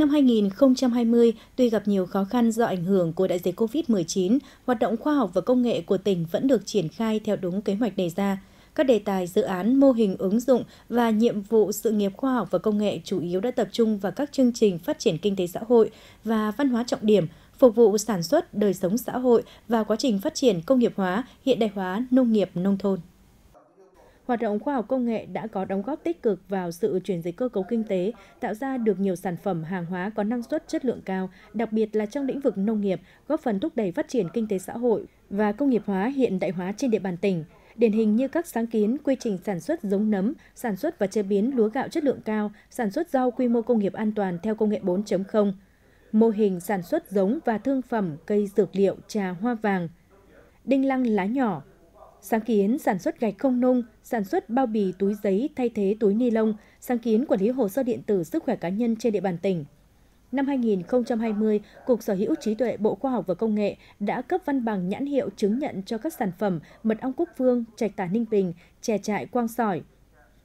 Năm 2020, tuy gặp nhiều khó khăn do ảnh hưởng của đại dịch COVID-19, hoạt động khoa học và công nghệ của tỉnh vẫn được triển khai theo đúng kế hoạch đề ra. Các đề tài, dự án, mô hình ứng dụng và nhiệm vụ sự nghiệp khoa học và công nghệ chủ yếu đã tập trung vào các chương trình phát triển kinh tế xã hội và văn hóa trọng điểm, phục vụ sản xuất, đời sống xã hội và quá trình phát triển công nghiệp hóa, hiện đại hóa, nông nghiệp, nông thôn hoạt động khoa học công nghệ đã có đóng góp tích cực vào sự chuyển dịch cơ cấu kinh tế, tạo ra được nhiều sản phẩm hàng hóa có năng suất chất lượng cao, đặc biệt là trong lĩnh vực nông nghiệp, góp phần thúc đẩy phát triển kinh tế xã hội và công nghiệp hóa hiện đại hóa trên địa bàn tỉnh điển hình như các sáng kiến quy trình sản xuất giống nấm, sản xuất và chế biến lúa gạo chất lượng cao, sản xuất rau quy mô công nghiệp an toàn theo công nghệ 4.0, mô hình sản xuất giống và thương phẩm cây dược liệu trà hoa vàng, đinh lăng lá nhỏ, Sáng kiến sản xuất gạch không nung, sản xuất bao bì túi giấy thay thế túi ni lông, sáng kiến quản lý hồ sơ điện tử sức khỏe cá nhân trên địa bàn tỉnh. Năm 2020, Cục Sở hữu trí tuệ Bộ Khoa học và Công nghệ đã cấp văn bằng nhãn hiệu chứng nhận cho các sản phẩm mật ong Cúc Phương, trạch tả Ninh Bình, chè trại Quang Sỏi.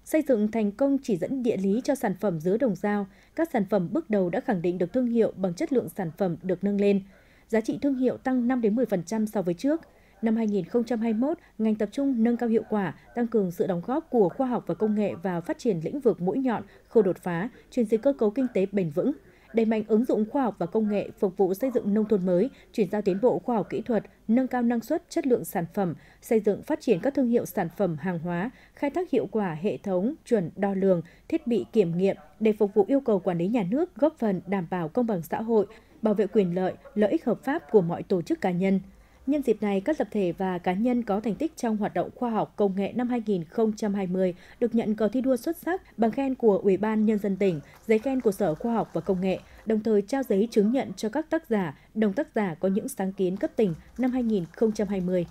Xây dựng thành công chỉ dẫn địa lý cho sản phẩm dứa đồng dao, các sản phẩm bước đầu đã khẳng định được thương hiệu bằng chất lượng sản phẩm được nâng lên. Giá trị thương hiệu tăng 5 đến 10% so với trước – Năm 2021, ngành tập trung nâng cao hiệu quả, tăng cường sự đóng góp của khoa học và công nghệ vào phát triển lĩnh vực mũi nhọn, khâu đột phá, chuyển dịch cơ cấu kinh tế bền vững, đẩy mạnh ứng dụng khoa học và công nghệ phục vụ xây dựng nông thôn mới, chuyển giao tiến bộ khoa học kỹ thuật, nâng cao năng suất, chất lượng sản phẩm, xây dựng phát triển các thương hiệu sản phẩm hàng hóa, khai thác hiệu quả hệ thống chuẩn đo lường, thiết bị kiểm nghiệm để phục vụ yêu cầu quản lý nhà nước góp phần đảm bảo công bằng xã hội, bảo vệ quyền lợi, lợi ích hợp pháp của mọi tổ chức cá nhân. Nhân dịp này, các tập thể và cá nhân có thành tích trong hoạt động khoa học công nghệ năm 2020 được nhận cờ thi đua xuất sắc bằng khen của Ủy ban Nhân dân tỉnh, giấy khen của Sở Khoa học và Công nghệ, đồng thời trao giấy chứng nhận cho các tác giả, đồng tác giả có những sáng kiến cấp tỉnh năm 2020.